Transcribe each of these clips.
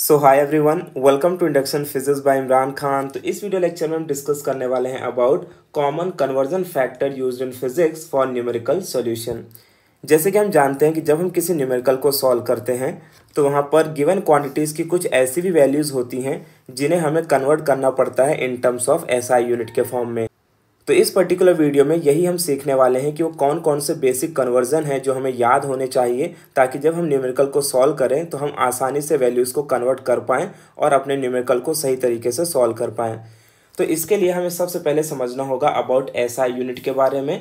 So hi everyone welcome to induction physics by Imran Khan तो इस video lecture में हम डिस्कस करने वाले हैं about common conversion factor use in physics for numerical solution जैसे कि हम जानते हैं कि जब हम किसी न्यूमेरिकल को सॉल्व करते हैं तो वहाँ पर गिवन क्वांटिटीज़ की कुछ ऐसी भी वैल्यूज़ होती हैं जिन्हें हमें कन्वर्ट करना पड़ता है in terms of S I unit के फॉर्म में तो इस पर्टिकुलर वीडियो में यही हम सीखने वाले हैं कि वो कौन कौन से बेसिक कन्वर्जन हैं जो हमें याद होने चाहिए ताकि जब हम न्यूमेरिकल को सॉल्व करें तो हम आसानी से वैल्यूज़ को कन्वर्ट कर पाएँ और अपने न्यूमेरिकल को सही तरीके से सॉल्व कर पाएँ तो इसके लिए हमें सबसे पहले समझना होगा अबाउट ऐसा यूनिट के बारे में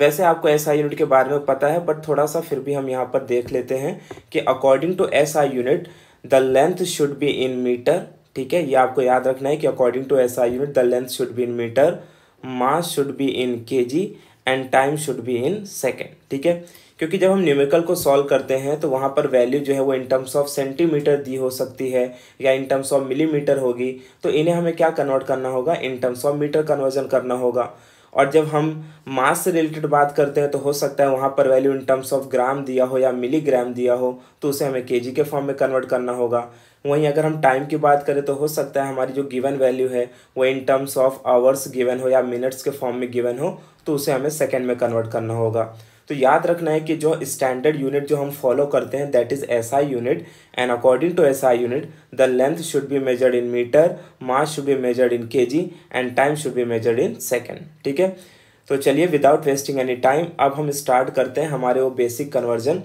वैसे आपको एस यूनिट के बारे में पता है बट थोड़ा सा फिर भी हम यहाँ पर देख लेते हैं कि according to S unit the length should be in meter ठीक है ये आपको याद रखना है कि according to S unit the length should be in metre mass should be in K G and time should be in second ठीक है क्योंकि जब हम न्यूमेरिकल को सॉल्व करते हैं तो वहाँ पर वैल्यू जो है वो इन टर्म्स ऑफ सेंटीमीटर दी हो सकती है या इन टर्म्स ऑफ मिलीमीटर होगी तो इन्हें हमें क्या कन्वर्ट करना होगा in terms of metre conversion करना होगा और जब हम मास से रिलेटेड बात करते हैं तो हो सकता है वहाँ पर value in terms of gram दिया हो या मिलीग्राम दिया हो तो उसे हमें के के फॉर्म में कन्वर्ट करना होगा वहीं अगर हम टाइम की बात करें तो हो सकता है हमारी जो गिवन वैल्यू है वो in terms of hours given हो या मिनट्स के फॉर्म में गिवन हो तो उसे हमें सेकेंड में कन्वर्ट करना होगा तो याद रखना है कि जो स्टैंडर्ड यूनिट जो हम फॉलो करते हैं that is S I unit and according to S I unit the length should be measured in metre mass should be measured in K G and time should be measured in second ठीक है तो चलिए without wasting any time अब हम start करते हैं हमारे वो बेसिक कन्वर्जन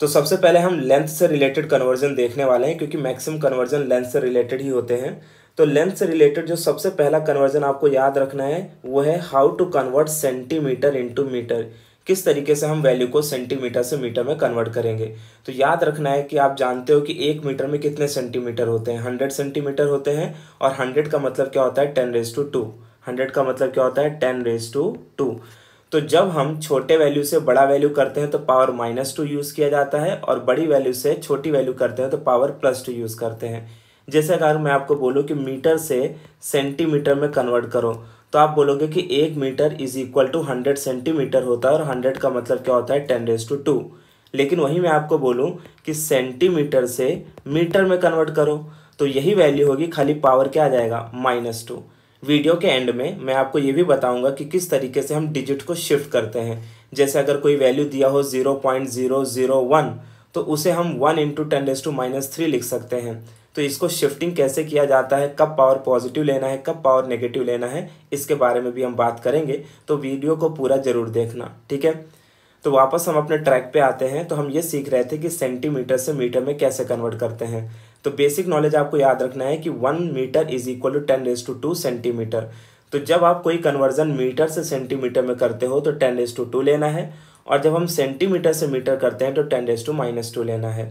तो सबसे पहले हम लेंथ से रिलेटेड कन्वर्जन देखने वाले हैं क्योंकि मैक्सिमम कन्वर्जन लेंथ से रिलेटेड ही होते हैं तो लेंथ से रिलेटेड जो सबसे पहला कन्वर्जन आपको याद रखना है वो है how to convert centimetre into metre किस तरीके से हम वैल्यू को सेंटीमीटर से मीटर में कन्वर्ट करेंगे तो याद रखना है कि आप जानते हो कि एक मीटर में कितने सेंटीमीटर होते हैं हंड्रेड सेंटीमीटर होते हैं और हंड्रेड का मतलब क्या होता है ten raise to two hundred का मतलब क्या होता है टेन रेज टू टू तो जब हम छोटे वैल्यू से बड़ा वैल्यू करते हैं तो पावर माइनस टू यूज़ किया जाता है और बड़ी वैल्यू से छोटी वैल्यू करते हैं तो पावर प्लस टू यूज़ करते हैं जैसे अगर मैं आपको बोलूँ कि मीटर से सेंटीमीटर में कन्वर्ट करो तो आप बोलोगे कि एक metre is equal to hundred centimetre होता है और हंड्रेड का मतलब क्या होता है टेन रेज टू टू लेकिन वहीं मैं आपको बोलूँ कि सेंटीमीटर से मीटर में कन्वर्ट करो तो यही वैल्यू होगी खाली पावर क्या आ जाएगा माइनस टू वीडियो के एंड में मैं आपको ये भी बताऊंगा कि किस तरीके से हम डिजिट को शिफ्ट करते हैं जैसे अगर कोई वैल्यू दिया हो zero point zero zero one तो उसे हम one into ten raise to minus three लिख सकते हैं तो इसको शिफ्टिंग कैसे किया जाता है कब पावर पॉजिटिव लेना है कब पावर नेगेटिव लेना है इसके बारे में भी हम बात करेंगे तो वीडियो को पूरा ज़रूर देखना ठीक है तो वापस हम अपने ट्रैक पे आते हैं तो हम ये सीख रहे थे कि सेंटीमीटर से मीटर में कैसे कन्वर्ट करते हैं तो बेसिक नॉलेज आपको याद रखना है कि one metre is equal to ten raise to two centimetre तो जब आप कोई कन्वर्जन मीटर से सेंटीमीटर में करते हो तो टेन रेज टू टू लेना है और जब हम सेंटीमीटर से मीटर करते हैं तो ten raise to minus two लेना है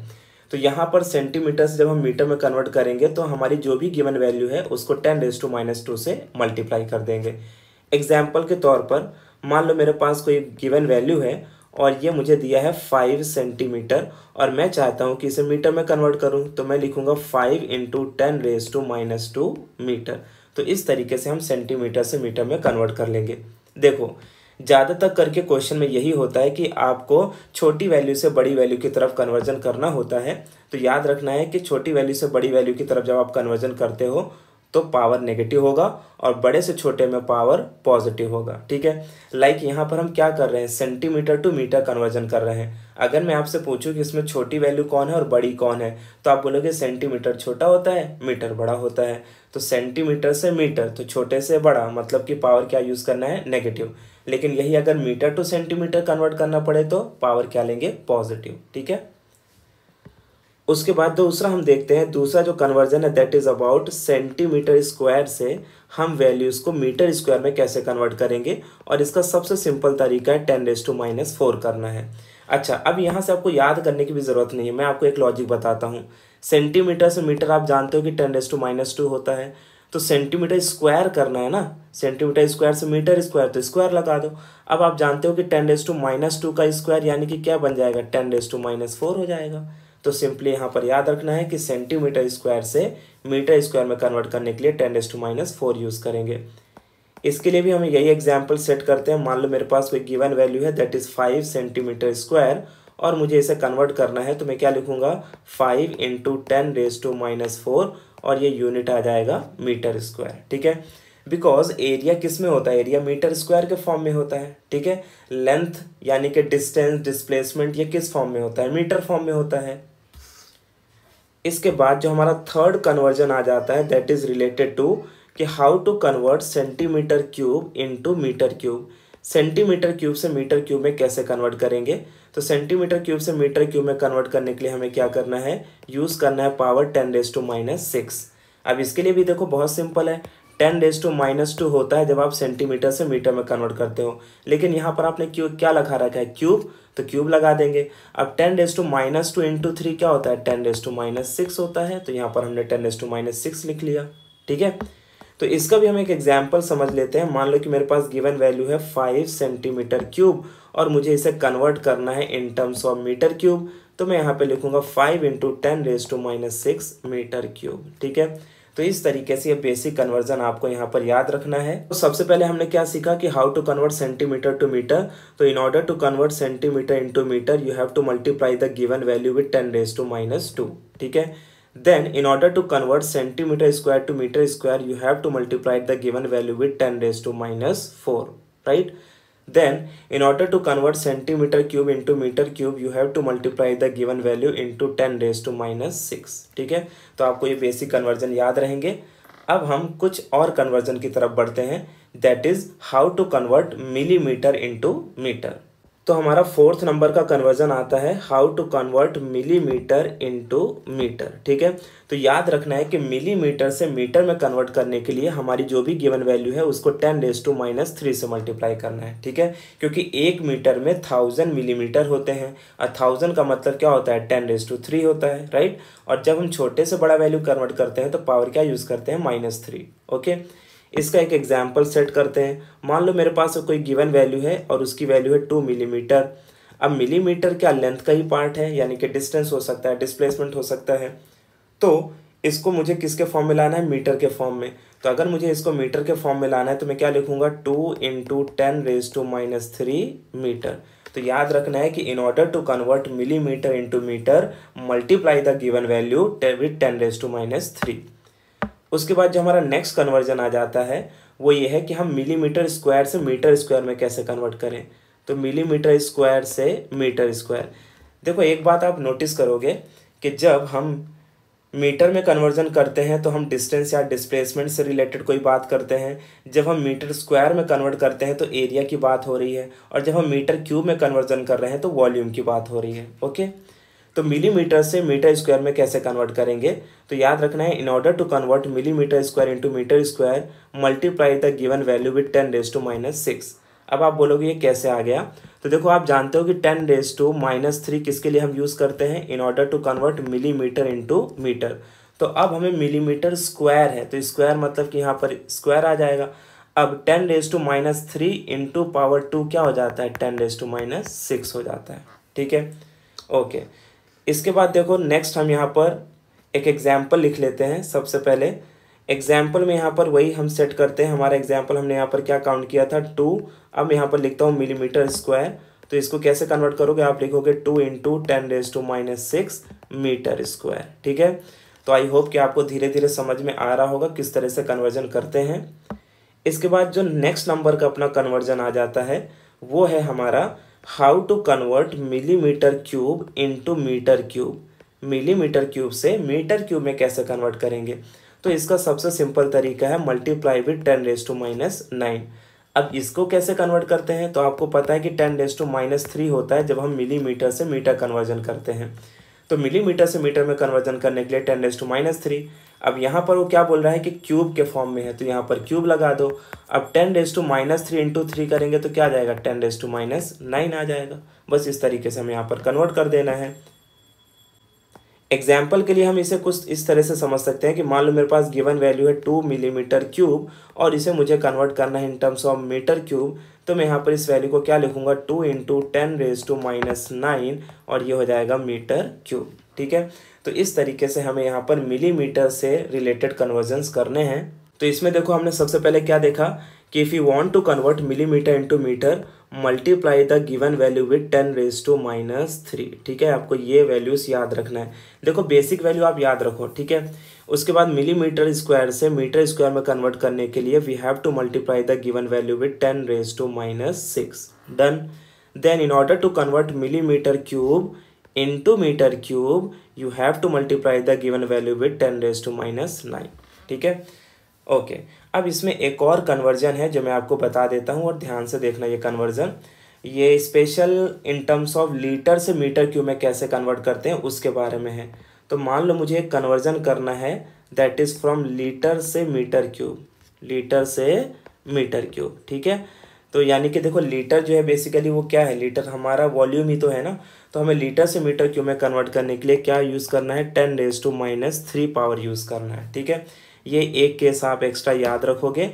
तो यहाँ पर सेंटीमीटर से जब हम मीटर में कन्वर्ट करेंगे तो हमारी जो भी गिवन वैल्यू है उसको ten raise to minus two से मल्टीप्लाई कर देंगे एग्जाम्पल के तौर पर मान लो मेरे पास कोई गिवन वैल्यू है और ये मुझे दिया है फाइव सेंटीमीटर और मैं चाहता हूँ कि इसे मीटर में कन्वर्ट करूँ तो मैं लिखूँगा five into ten raise to minus two metre तो इस तरीके से हम सेंटीमीटर से मीटर में कन्वर्ट कर लेंगे देखो ज़्यादातर करके क्वेश्चन में यही होता है कि आपको छोटी वैल्यू से बड़ी वैल्यू की तरफ कन्वर्जन करना होता है तो याद रखना है कि छोटी वैल्यू से बड़ी वैल्यू की तरफ जब आप कन्वर्जन करते हो तो पावर नेगेटिव होगा और बड़े से छोटे में पावर पॉजिटिव होगा ठीक है लाइक like यहाँ पर हम क्या कर रहे हैं सेंटीमीटर टू मीटर कन्वर्जन कर रहे हैं अगर मैं आपसे पूछूं कि इसमें छोटी वैल्यू कौन है और बड़ी कौन है तो आप बोलोगे सेंटीमीटर छोटा होता है मीटर बड़ा होता है तो सेंटीमीटर से मीटर तो छोटे से बड़ा मतलब कि पावर क्या यूज़ करना है नेगेटिव लेकिन यही अगर मीटर टू सेंटीमीटर कन्वर्ट करना पड़े तो पावर क्या लेंगे पॉजिटिव ठीक है उसके बाद तो दूसरा हम देखते हैं दूसरा जो कन्वर्जन है that is about centimetre square से हम वैल्यूज़ को मीटर स्क्वायर में कैसे कन्वर्ट करेंगे और इसका सबसे सिंपल तरीका है ten raise to minus four करना है अच्छा अब यहाँ से आपको याद करने की भी ज़रूरत नहीं है मैं आपको एक लॉजिक बताता हूँ सेंटीमीटर से मीटर आप जानते हो कि ten raise to minus two होता है तो सेंटीमीटर स्क्वायर करना है ना सेंटीमीटर स्क्वायर से मीटर स्क्वायर तो स्क्वायर लगा दो अब आप जानते हो कि ten raise to minus two का स्क्वायर यानी कि क्या बन जाएगा ten raise to minus four हो जाएगा तो सिंपली यहाँ पर याद रखना है कि सेंटीमीटर स्क्वायर से मीटर स्क्वायर में कन्वर्ट करने के लिए ten raise to minus four use करेंगे इसके लिए भी हम यही एग्जाम्पल सेट करते हैं मान लो मेरे पास कोई गिवन वैल्यू है that is five centimetre square और मुझे इसे कन्वर्ट करना है तो मैं क्या लिखूँगा five into ten raise to minus four और ये यूनिट आ जाएगा मीटर स्क्वायर ठीक है बिकॉज एरिया किस में होता है एरिया मीटर स्क्वायर के फॉर्म में होता है ठीक है लेंथ यानी कि डिस्टेंस डिस्प्लेसमेंट ये किस फॉर्म में होता है मीटर फॉर्म में होता है इसके बाद जो हमारा थर्ड कन्वर्जन आ जाता है दैट इज़ रिलेटेड टू कि how to convert centimetre cube into metre cube centimetre cube से मीटर क्यूब में कैसे कन्वर्ट करेंगे तो सेंटीमीटर क्यूब से मीटर क्यूब में कन्वर्ट करने के लिए हमें क्या करना है यूज़ करना है power ten raise to minus six अब इसके लिए भी देखो बहुत सिंपल है ten raise to minus two होता है जब आप सेंटीमीटर से मीटर में कन्वर्ट करते हो लेकिन यहाँ पर आपने क्यूब क्या लगा रखा है क्यूब तो क्यूब लगा देंगे अब ten raise to minus two into three क्या होता है ten raise to minus six होता है तो यहाँ पर हमने ten raise to minus six लिख लिया ठीक है तो इसका भी हम एक एग्जाम्पल समझ लेते हैं मान लो कि मेरे पास गिवन वैल्यू है फाइव सेंटीमीटर क्यूब और मुझे इसे कन्वर्ट करना है in terms of metre cube तो मैं यहाँ पे लिखूंगा five into ten raise to minus six metre cube ठीक है तो इस तरीके से ये बेसिक कन्वर्जन आपको यहाँ पर याद रखना है तो सबसे पहले हमने क्या सीखा कि how to convert centimetre to metre तो in order to convert centimetre into metre you have to multiply the given value with ten raise to minus two ठीक है then in to to convert centimeter square to meter square you have to multiply the given value with 10 raised to minus 4 right Then, in order to convert centimeter cube into meter cube, you have to multiply the given value into 10 raised to minus 6 ठीक है तो आपको ये basic conversion याद रहेंगे अब हम कुछ और कन्वर्जन की तरफ बढ़ते हैं that is how to convert millimetre into metre तो हमारा फोर्थ नंबर का कन्वर्जन आता है how to convert millimetre into metre ठीक है तो याद रखना है कि मिलीमीटर से मीटर में कन्वर्ट करने के लिए हमारी जो भी गिवन वैल्यू है उसको ten raise to minus three से मल्टीप्लाई करना है ठीक है क्योंकि एक मीटर में थाउजेंड मिलीमीटर होते हैं और थाउजेंड का मतलब क्या होता है टेन डेज टू थ्री होता है राइट और जब हम छोटे से बड़ा वैल्यू कन्वर्ट करते हैं तो पावर क्या यूज़ करते हैं माइनस थ्री ओके इसका एक एग्जाम्पल सेट करते हैं मान लो मेरे पास कोई गिवन वैल्यू है और उसकी वैल्यू है टू मिलीमीटर अब मिलीमीटर क्या लेंथ का ही पार्ट है यानी कि डिस्टेंस हो सकता है डिस्प्लेसमेंट हो सकता है तो इसको मुझे किसके फॉर्म में लाना है मीटर के फॉर्म में तो अगर मुझे इसको मीटर के फॉर्म में लाना है तो मैं क्या लिखूंगा two into ten raise to minus three metre तो याद रखना है कि in order to convert millimetre into metre multiply the given value with ten raise to minus three उसके बाद जो हमारा नेक्स्ट कन्वर्जन आ जाता है वो ये है कि हम मिलीमीटर स्क्वायर से मीटर स्क्वायर में कैसे कन्वर्ट करें तो मिलीमीटर स्क्वायर से मीटर स्क्वायर देखो एक बात आप नोटिस करोगे कि जब हम मीटर में कन्वर्जन करते हैं तो हम डिस्टेंस या डिस्प्लेसमेंट से रिलेटेड कोई बात करते हैं जब हम मीटर स्क्वायर में कन्वर्ट करते हैं तो एरिया की बात हो रही है और जब हम मीटर क्यूब में कन्वर्जन कर रहे हैं तो वॉल्यूम की बात हो रही है ओके तो मिलीमीटर से मीटर स्क्वायर में कैसे कन्वर्ट करेंगे तो याद रखना है in order to convert millimetre square into metre square multiply the given value with ten raise to minus six अब आप बोलोगे ये कैसे आ गया तो देखो आप जानते हो कि ten raise to minus three किसके लिए हम यूज़ करते हैं in order to convert millimetre into metre तो अब हमें मिलीमीटर स्क्वायर है तो स्क्वायर मतलब कि यहाँ पर स्क्वायर आ जाएगा अब ten raise to minus three into power two क्या हो जाता है ten raise to minus six हो जाता है ठीक है ओके इसके बाद देखो नेक्स्ट हम यहाँ पर एक एग्जाम्पल लिख लेते हैं सबसे पहले एग्जाम्पल में यहाँ पर वही हम सेट करते हैं हमारा एग्जाम्पल हमने यहाँ पर क्या काउंट किया था टू अब यहाँ पर लिखता हूँ मिलीमीटर स्क्वायर तो इसको कैसे कन्वर्ट करोगे आप लिखोगे two into ten raise to minus six metre square ठीक है तो आई होप कि आपको धीरे धीरे समझ में आ रहा होगा किस तरह से कन्वर्जन करते हैं इसके बाद जो नेक्स्ट नंबर का अपना कन्वर्जन आ जाता है वो है हमारा how to convert millimetre cube into metre cube millimetre cube से मीटर क्यूब में कैसे कन्वर्ट करेंगे तो इसका सबसे सिंपल तरीका है multiply with ten raise to minus nine अब इसको कैसे कन्वर्ट करते हैं तो आपको पता है कि ten raise to minus three होता है जब हम मिलीमीटर से मीटर कन्वर्जन करते हैं तो मिलीमीटर से मीटर में कन्वर्जन करने के लिए ten raise to minus three अब यहाँ पर वो क्या बोल रहा है कि क्यूब के फॉर्म में है तो यहाँ पर क्यूब लगा दो अब ten raise to minus three into three करेंगे तो क्या आ जाएगा ten raise to minus nine आ जाएगा बस इस तरीके से हमें यहाँ पर कन्वर्ट कर देना है एग्जाम्पल के लिए हम इसे कुछ इस तरह से समझ सकते हैं कि मान लो मेरे पास गिवन वैल्यू है टू मिलीमीटर क्यूब और इसे मुझे कन्वर्ट करना है in terms of metre cube तो मैं यहाँ पर इस वैल्यू को क्या लिखूंगा two into ten raise to minus nine और ये हो जाएगा मीटर क्यूब ठीक है तो इस तरीके से हमें यहाँ पर मिलीमीटर से रिलेटेड कन्वर्जेंस करने हैं तो इसमें देखो हमने सबसे पहले क्या देखा कि if you want to convert millimetre into metre multiply the given value with ten raise to minus three ठीक है आपको ये वैल्यूज़ याद रखना है देखो बेसिक वैल्यू आप याद रखो ठीक है उसके बाद मिलीमीटर स्क्वायर से मीटर स्क्वायर में कन्वर्ट करने के लिए we have to multiply the given value with ten raise to minus six done then in order to convert cube into metre cube you have to multiply the given value with ten raise to minus nine ठीक है okay okay. अब इसमें एक और conversion है जो मैं आपको बता देता हूँ और ध्यान से देखना ये कन्वर्जन ये special in terms of litre से मीटर क्यूब में कैसे कन्वर्ट करते हैं उसके बारे में है तो मान लो मुझे कन्वर्जन करना है दैट इज़ फ्रॉम लीटर से मीटर क्यूब लीटर से मीटर क्यूब ठीक है तो यानी कि देखो लीटर जो है बेसिकली वो क्या है लीटर हमारा वॉल्यूम ही तो है ना तो हमें लीटर से मीटर क्यूब में कन्वर्ट करने के लिए क्या यूज़ करना है ten raise to minus three power use करना है ठीक है ये एक केस आप एक्स्ट्रा याद रखोगे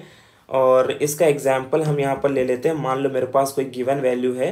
और इसका एग्जाम्पल हम यहाँ पर ले लेते हैं मान लो मेरे पास कोई गिवन वैल्यू है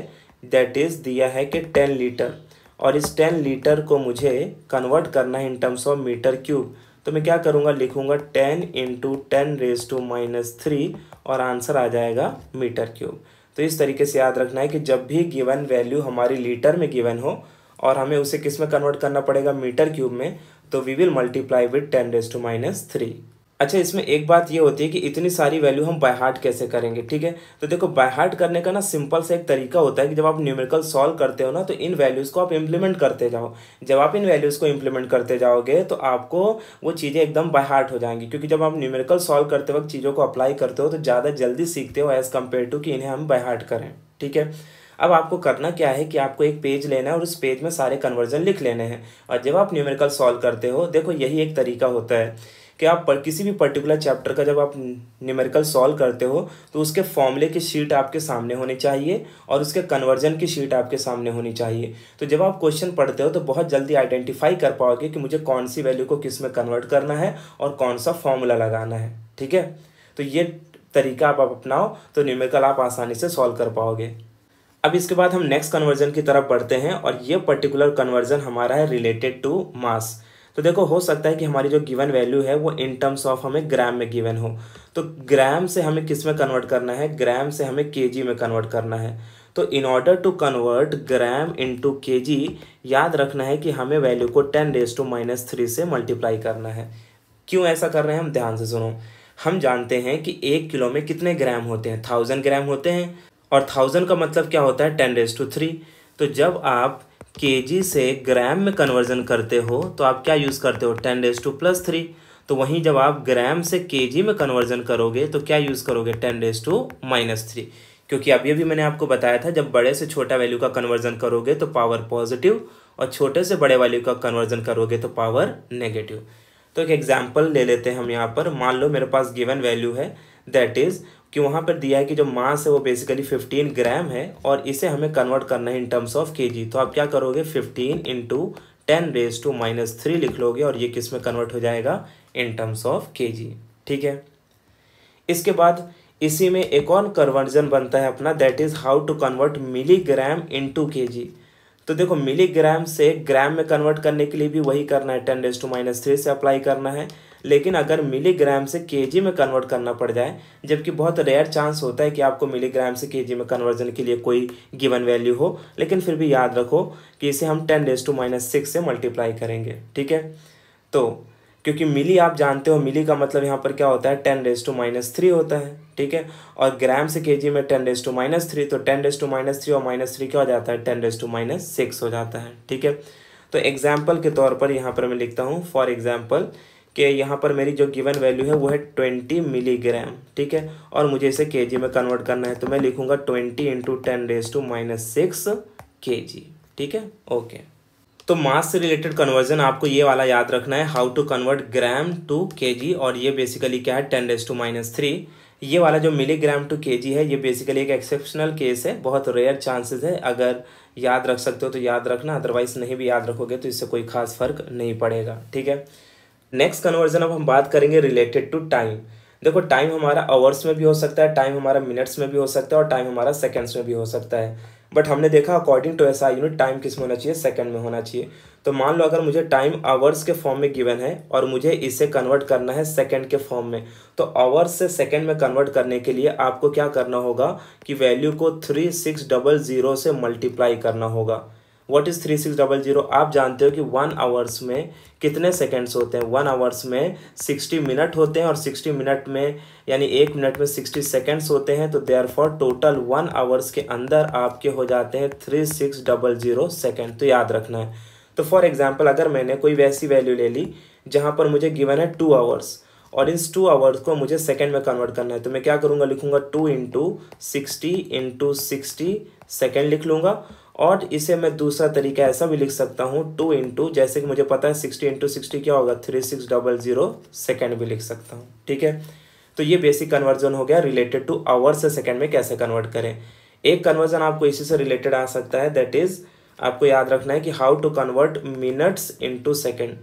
दैट इज़ दिया है कि टेन लीटर और इस टेन लीटर को मुझे कन्वर्ट करना है in terms of metre cube तो मैं क्या करूँगा लिखूँगा ten into ten raise to minus three और आंसर आ जाएगा मीटर क्यूब तो इस तरीके से याद रखना है कि जब भी गिवन वैल्यू हमारी लीटर में गिवन हो और हमें उसे किस में कन्वर्ट करना पड़ेगा मीटर क्यूब में तो we will multiply with ten raise to minus three अच्छा इसमें एक बात ये होती है कि इतनी सारी वैल्यू हम बाय हार्ट कैसे करेंगे ठीक है तो देखो बाय हार्ट करने का ना सिंपल सा एक तरीका होता है कि जब आप न्यूमेरिकल सॉल्व करते हो ना तो इन वैल्यूज़ को आप इम्प्लीमेंट करते जाओ जब आप इन वैल्यूज़ को इम्प्लीमेंट करते जाओगे तो आपको वो चीज़ें एकदम बाय हार्ट हो जाएंगी क्योंकि जब आप न्यूमेरिकल सॉल्व करते वक्त चीज़ों को अप्लाई करते हो तो ज़्यादा जल्दी सीखते हो एज़ कम्पेयर टू कि इन्हें हम बाय हार्ट करें ठीक है अब आपको करना क्या है कि आपको एक पेज लेना है और उस पेज में सारे कन्वर्जन लिख लेने हैं और जब आप न्यूमेरिकल सॉल्व करते हो देखो यही एक तरीका होता है कि आप पर, किसी भी पर्टिकुलर चैप्टर का जब आप न्यूमेरिकल सॉल्व करते हो तो उसके फॉर्मूले की शीट आपके सामने होनी चाहिए और उसके कन्वर्जन की शीट आपके सामने होनी चाहिए तो जब आप क्वेश्चन पढ़ते हो तो बहुत जल्दी आइडेंटिफाई कर पाओगे कि मुझे कौन सी वैल्यू को किस में कन्वर्ट करना है और कौन सा फॉर्मूला लगाना है ठीक है तो ये तरीका आप अपनाओ तो न्यूमेरिकल आप आसानी से सॉल्व कर पाओगे अब इसके बाद हम नेक्स्ट कन्वर्जन की तरफ बढ़ते हैं और ये पर्टिकुलर कन्वर्जन हमारा है रिलेटेड टू मास तो देखो हो सकता है कि हमारी जो गिवन वैल्यू है वो इन टर्म्स ऑफ हमें ग्राम में गिवन हो तो ग्राम से हमें किस में कन्वर्ट करना है ग्राम से हमें के में कन्वर्ट करना है तो in order to convert gram in K G याद रखना है कि हमें वैल्यू को ten raise to minus three से मल्टीप्लाई करना है क्यों ऐसा कर रहे हैं हम ध्यान से सुनो हम जानते हैं कि एक किलो में कितने ग्राम होते हैं थाउजेंड ग्राम होते हैं और थाउजेंड का मतलब क्या होता है टेन रेज टू थ्री तो जब आप केजी से ग्राम में कन्वर्जन करते हो तो आप क्या यूज़ करते हो ten raise to plus three तो वहीं जब आप ग्राम से केजी में कन्वर्जन करोगे तो क्या यूज़ करोगे ten raise to minus three क्योंकि अभी अभी मैंने आपको बताया था जब बड़े से छोटा वैल्यू का कन्वर्जन करोगे तो पावर पॉजिटिव और छोटे से बड़े वैल्यू का कन्वर्जन करोगे तो पावर नेगेटिव तो एक एग्जाम्पल ले लेते हैं हम यहाँ पर मान लो मेरे पास गिवन वैल्यू है दैट इज़ कि वहाँ पर दिया है कि जो मास है वो बेसिकली फिफ्टीन ग्राम है और इसे हमें कन्वर्ट करना है इन टर्म्स ऑफ के जी तो आप क्या करोगे fifteen into ten raise to minus three लिख लोगे और ये किस में कन्वर्ट हो जाएगा इन टर्म्स ऑफ के जी ठीक है इसके बाद इसी में एक और कन्वर्जन बनता है अपना that is how to convert milligram into तो देखो मिलीग्राम से ग्राम में कन्वर्ट करने के लिए भी वही करना है ten raise to minus three से अप्लाई करना है लेकिन अगर मिलीग्राम से केजी में कन्वर्ट करना पड़ जाए जबकि बहुत रेयर चांस होता है कि आपको मिलीग्राम से केजी में कन्वर्जन के लिए कोई गिवन वैल्यू हो लेकिन फिर भी याद रखो कि इसे हम ten raise to minus six से मल्टीप्लाई करेंगे ठीक है तो क्योंकि मिली आप जानते हो मिली का मतलब यहाँ पर क्या होता है ten raise to minus three होता है ठीक है और ग्राम से जी में ten raise to minus three तो ten raise to minus three और माइनस थ्री क्या हो जाता है ten raise to minus six हो जाता है ठीक है तो एग्जाम्पल के तौर पर यहाँ पर मैं लिखता हूँ फॉर एग्जाम्पल कि यहाँ पर मेरी जो गिवन वैल्यू है वो है ट्वेंटी मिलीग्राम ठीक है और मुझे इसे के जी में कन्वर्ट करना है तो मैं लिखूँगा twenty into ten raise to minus six K G ठीक है ओके तो मास से रिलेटेड कन्वर्जन आपको ये वाला याद रखना है how to convert gram to K G और ये बेसिकली क्या है ten raise to minus three ये वाला जो मिलीग्राम टू के जी है ये बेसिकली एक एक्सेप्शनल केस है बहुत रेयर चांसेस है अगर याद रख सकते हो तो याद रखना अदरवाइज नहीं भी याद रखोगे तो इससे कोई खास फर्क नहीं पड़ेगा ठीक है नेक्स्ट कन्वर्जन अब हम बात करेंगे रिलेटेड टू टाइम देखो टाइम हमारा आवर्स में भी हो सकता है टाइम हमारा मिनट्स में भी हो सकता है और टाइम हमारा सेकेंड्स में भी हो सकता है बट हमने देखा अकॉर्डिंग टू ऐसा यूनिट टाइम किस में होना चाहिए सेकेंड में होना चाहिए तो मान लो अगर मुझे टाइम आवर्स के फॉर्म में गिवन है और मुझे इसे कन्वर्ट करना है सेकेंड के फॉर्म में तो आवर्स से सेकेंड में कन्वर्ट करने के लिए आपको क्या करना होगा कि वैल्यू को थ्री सिक्स डबल ज़ीरो से मल्टीप्लाई करना होगा what is three six double zero आप जानते हो कि वन आवर्स में कितने सेकेंड्स होते हैं वन आवर्स में सिक्सटी मिनट होते हैं और सिक्सटी मिनट में यानी एक मिनट में सिक्सटी सेकेंड्स होते हैं तो there for total one hours के अंदर आपके हो जाते हैं three six double zero second तो याद रखना है तो फॉर एग्जाम्पल अगर मैंने कोई वैसी वैल्यू ले ली जहाँ पर मुझे गिवन है टू आवर्स और इस टू आवर्स को मुझे सेकेंड में कन्वर्ट करना है तो मैं क्या करूँगा लिखूंगा two into sixty into sixty second लिख लूँगा और इसे मैं दूसरा तरीका ऐसा भी लिख सकता हूँ टू इंटू जैसे कि मुझे पता है सिक्सटी इंटू सिक्सटी क्या होगा three six double zero second भी लिख सकता हूँ ठीक है तो ये बेसिक कन्वर्जन हो गया रिलेटेड टू आवर से सेकेंड में कैसे कन्वर्ट करें एक कन्वर्जन आपको इसी से रिलेटेड आ सकता है दैट इज़ आपको याद रखना है कि how to convert minutes into second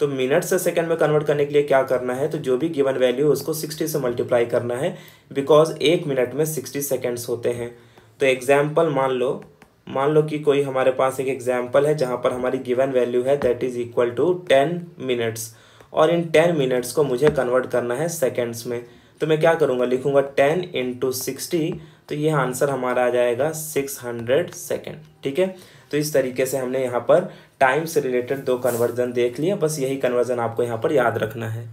तो मिनट से सेकंड में कन्वर्ट करने के लिए क्या करना है तो जो भी गिवन वैल्यू उसको सिक्सटी से मल्टीप्लाई करना है बिकॉज एक मिनट में सिक्सटी सेकेंड्स होते हैं तो एग्जाम्पल मान लो मान लो कि कोई हमारे पास एक एग्जाम्पल है जहाँ पर हमारी गिवन वैल्यू है that is equal to ten minutes और इन टेन मिनट्स को मुझे कन्वर्ट करना है सेकेंड्स में तो मैं क्या करूँगा लिखूँगा टेन इंटू सिक्सटी तो ये आंसर हमारा आ जाएगा सिक्स हंड्रेड सेकेंड ठीक है तो इस तरीके से हमने यहाँ पर टाइम से रिलेटेड दो कन्वर्जन देख लिया बस यही कन्वर्जन आपको यहाँ पर याद रखना है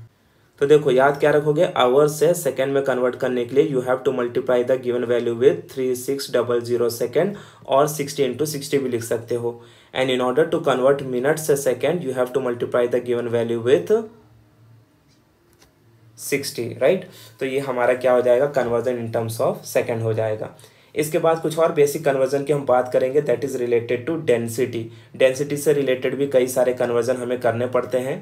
तो देखो याद क्या रखोगे आवर से सेकेंड में कन्वर्ट करने के लिए you have to multiply the given value with three six double zero second और सिक्सटी इंटू सिक्सटी भी लिख सकते हो and in order to convert minute से second you have to multiply the given value with sixty right तो ये हमारा क्या हो जाएगा conversion in terms of second हो जाएगा इसके बाद कुछ और बेसिक कन्वर्जन की हम बात करेंगे that is related to density density से रिलेटेड भी कई सारे कन्वर्जन हमें करने पड़ते हैं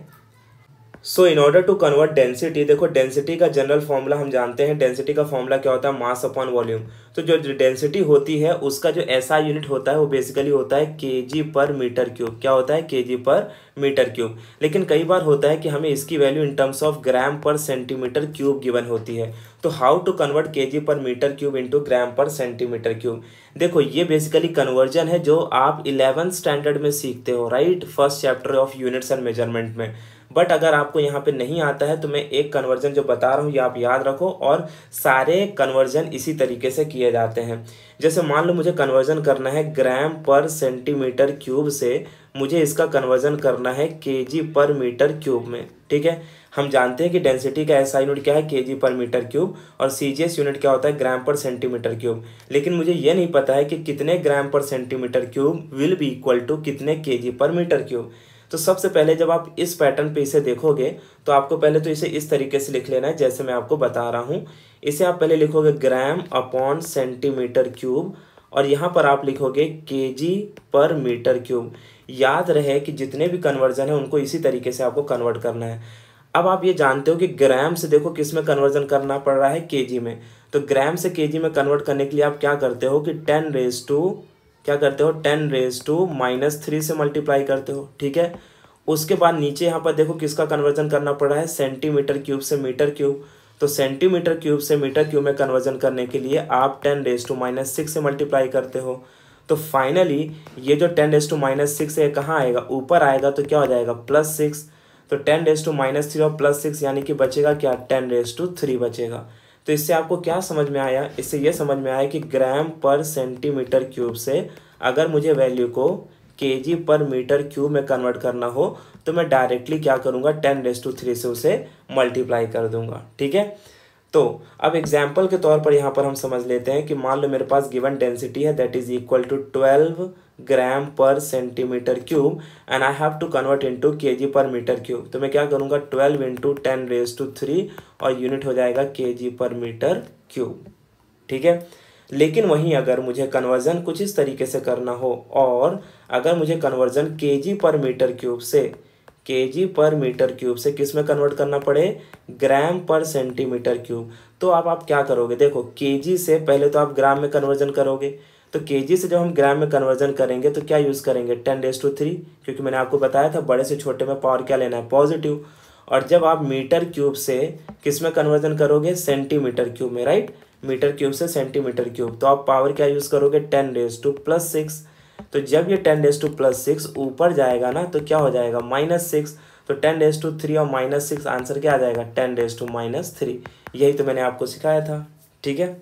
so in order to convert density देखो डेंसिटी का जनरल फॉर्मूला हम जानते हैं डेंसिटी का फॉर्मूला क्या होता है मास अपॉन वॉल्यूम तो जो डेंसिटी होती है उसका जो ऐसा यूनिट होता है वो बेसिकली होता है के जी पर मीटर क्यूब क्या होता है के जी पर मीटर क्यूब लेकिन कई बार होता है कि हमें इसकी value in terms of gram per centimetre cube given होती है तो how to convert K G per metre cube into gram per centimetre cube देखो ये बेसिकली कन्वर्जन है जो आप इलेवंथ स्टैंडर्ड में सीखते हो right first chapter of units and measurement में बट अगर आपको यहाँ पे नहीं आता है तो मैं एक कन्वर्जन जो बता रहा हूँ ये आप याद रखो और सारे कन्वर्जन इसी तरीके से किए जाते हैं जैसे मान लो मुझे कन्वर्जन करना है ग्राम पर सेंटीमीटर क्यूब से मुझे इसका कन्वर्जन करना है के पर मीटर क्यूब में ठीक है हम जानते हैं कि डेंसिटी का ऐसा यूनिट क्या है के पर मीटर क्यूब और सी यूनिट क्या होता है ग्राम पर सेंटीमीटर क्यूब लेकिन मुझे ये नहीं पता है कि कितने gram per centimetre cube will be equal to कितने के पर मीटर क्यूब तो सबसे पहले जब आप इस पैटर्न पे इसे देखोगे तो आपको पहले तो इसे इस तरीके से लिख लेना है जैसे मैं आपको बता रहा हूँ इसे आप पहले लिखोगे ग्राम अपॉन सेंटीमीटर क्यूब और यहाँ पर आप लिखोगे के जी पर मीटर क्यूब याद रहे कि जितने भी कन्वर्जन है उनको इसी तरीके से आपको कन्वर्ट करना है अब आप ये जानते हो कि ग्राम से देखो किस में कन्वर्जन करना पड़ रहा है केजी में तो ग्राम से केजी में कन्वर्ट करने के लिए आप क्या करते हो कि टेन रेज टू क्या करते हो ten raise to minus three से मल्टीप्लाई करते हो ठीक है उसके बाद नीचे यहाँ पर देखो किसका कन्वर्जन करना पड़ा है सेंटीमीटर क्यूब से मीटर क्यूब तो सेंटीमीटर क्यूब से मीटर क्यूब में कन्वर्जन करने के लिए आप ten raise to minus six से मल्टीप्लाई करते हो तो फाइनली ये जो ten raise to minus six है कहाँ आएगा ऊपर आएगा तो क्या हो जाएगा प्लस सिक्स तो ten raise to minus three और प्लस सिक्स यानी कि बचेगा क्या टेन रेज टू थ्री बचेगा तो इससे आपको क्या समझ में आया इससे ये समझ में आया कि ग्राम पर सेंटीमीटर क्यूब से अगर मुझे वैल्यू को के जी पर मीटर क्यूब में कन्वर्ट करना हो तो मैं डायरेक्टली क्या करूँगा टेन रेस टू थ्री से उसे मल्टीप्लाई कर दूंगा ठीक है तो अब एग्जाम्पल के तौर पर यहाँ पर हम समझ लेते हैं कि मान लो मेरे पास गिवन डेंसिटी है that is equal to twelve gram per centimetre cube and I have to convert into KG per metre cube तो मैं क्या करूंगा twelve into ten raise to three और यूनिट हो जाएगा केजी पर मीटर क्यूब ठीक है लेकिन वहीं अगर मुझे कन्वर्जन कुछ इस तरीके से करना हो और अगर मुझे कन्वर्जन के पर मीटर क्यूब से के पर मीटर क्यूब से किस में कन्वर्ट करना पड़े ग्राम पर सेंटीमीटर क्यूब तो आप आप क्या करोगे देखो के से पहले तो आप ग्राम में कन्वर्जन करोगे तो के से जब हम ग्राम में कन्वर्जन करेंगे तो क्या यूज़ करेंगे टेन डेज टू थ्री क्योंकि मैंने आपको बताया था बड़े से छोटे में पावर क्या लेना है पॉजिटिव और जब आप मीटर क्यूब से किस में कन्वर्जन करोगे सेंटीमीटर क्यूब में राइट मीटर क्यूब से सेंटीमीटर क्यूब तो आप पावर क्या यूज़ करोगे ten raise to plus six तो जब ये ten raise to plus six ऊपर जाएगा ना तो क्या हो जाएगा माइनस सिक्स तो टेन डेज टू थ्री और माइनस सिक्स आंसर क्या आ जाएगा ten raise to minus three यही तो मैंने आपको सिखाया था ठीक है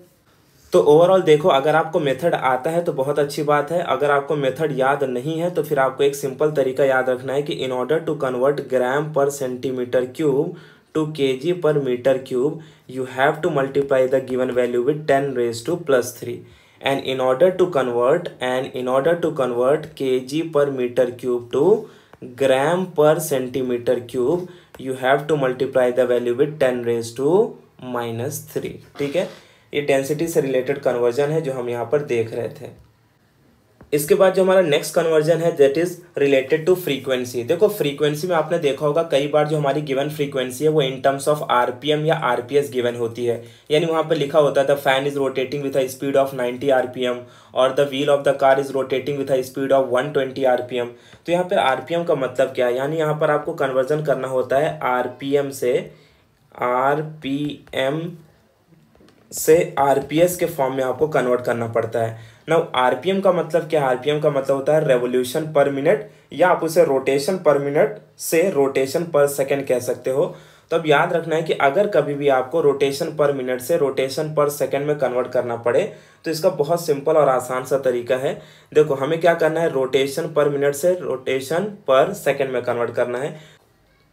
तो ओवरऑल देखो अगर आपको मेथड आता है तो बहुत अच्छी बात है अगर आपको मेथड याद नहीं है तो फिर आपको एक सिंपल तरीका याद रखना है कि in order to convert gram per centimetre cube to K G per metre cube you have to multiply the given value with ten raise to plus three and in order to convert and in order to convert K G per metre cube to gram per centimetre cube you have to multiply the value with ten raise to minus three ठीक है ये density से related conversion है जो हम यहाँ पर देख रहे थे इसके बाद जो हमारा नेक्स्ट कन्वर्जन है that is related to frequency देखो फ्रीक्वेंसी में आपने देखा होगा कई बार जो हमारी गिवन फ्रीक्वेंसी है वो इन टर्म्स ऑफ आरपीएम या आरपीएस गिवन होती है यानी वहाँ पर लिखा होता था fan is rotating with a speed of 90 RPM और the wheel of the car is rotating with a speed of 120 RPM तो यहाँ पर आरपीएम का मतलब क्या है यानी यहाँ पर आपको कन्वर्जन करना होता है आरपीएम से आरपीएम से आर के फॉर्म में आपको कन्वर्ट करना पड़ता है ना आर का मतलब क्या आर का मतलब होता है रेवोल्यूशन पर मिनट या आप उसे रोटेशन पर मिनट से रोटेशन पर सेकेंड कह सकते हो तो अब याद रखना है कि अगर कभी भी आपको रोटेशन पर मिनट से रोटेशन पर सेकंड में कन्वर्ट करना पड़े तो इसका बहुत सिंपल और आसान सा तरीका है देखो हमें क्या करना है रोटेशन पर मिनट से रोटेशन पर सेकंड में कन्वर्ट करना है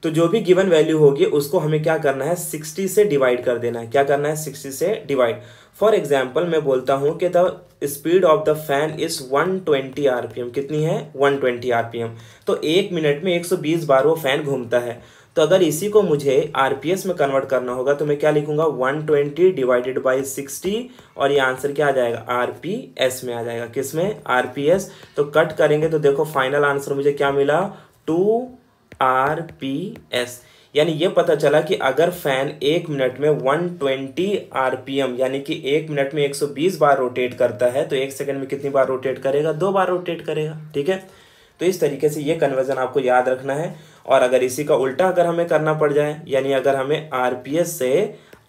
तो जो भी गिवन वैल्यू होगी उसको हमें क्या करना है सिक्सटी से डिवाइड कर देना है क्या करना है सिक्सटी से डिवाइड फॉर एग्जाम्पल मैं बोलता हूँ कि the speed of the fan is one twenty R P M कितनी है one twenty R P M तो एक मिनट में एक सौ बीस बार वो फ़ैन घूमता है तो अगर इसी को मुझे आर में कन्वर्ट करना होगा तो मैं क्या लिखूंगा 120 ट्वेंटी डिवाइडेड बाई सिक्सटी और ये आंसर क्या आ जाएगा आर में आ जाएगा किस में आर तो कट करेंगे तो देखो फाइनल आंसर मुझे क्या मिला टू आर पी एस यानी ये पता चला कि अगर फैन एक मिनट में 120 एम यानी कि एक मिनट में 120 बार रोटेट करता है तो एक सेकंड में कितनी बार रोटेट करेगा दो बार रोटेट करेगा ठीक है तो इस तरीके से ये कन्वर्जन आपको याद रखना है और अगर इसी का उल्टा अगर हमें करना पड़ जाए यानी अगर हमें आर से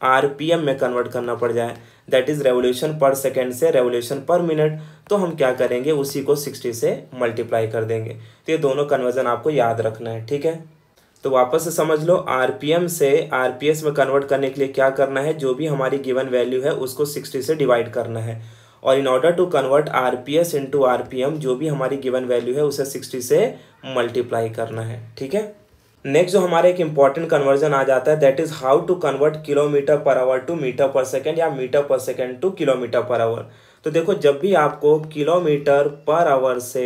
आर में कन्वर्ट करना पड़ जाए that is revolution per second से रेवोल्यूशन पर मिनट तो हम क्या करेंगे उसी को सिक्सटी से मल्टीप्लाई कर देंगे तो ये दोनों कन्वर्जन आपको याद रखना है ठीक है तो वापस से समझ लो आर से आर में कन्वर्ट करने के लिए क्या करना है जो भी हमारी गिवन वैल्यू है उसको सिक्सटी से डिवाइड करना है और in order to convert R P S into R P M जो भी हमारी गिवन वैल्यू है उसे सिक्सटी से मल्टीप्लाई करना है ठीक है नेक्स्ट जो हमारे एक इंपॉर्टेंट कन्वर्जन आ जाता है that is how to convert kilometre per hour to metre per second या metre per second to kilometre per hour तो देखो जब भी आपको किलोमीटर पर आवर से